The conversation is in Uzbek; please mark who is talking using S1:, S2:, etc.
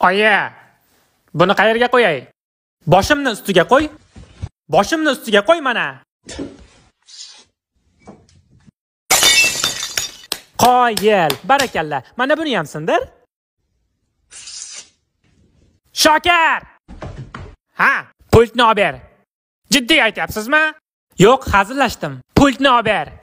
S1: Oya, buni qayerga qo'yay? Boshimni ustiga qo'y. Boshimni ustiga qo'y mana. Qoyil, barakalla. Mana buni ham sindir. Shokar! Ha, pultni olib ber. Jiddiy aytyapsizmi? Yo'q, hazillashdim. Pultni olib ber.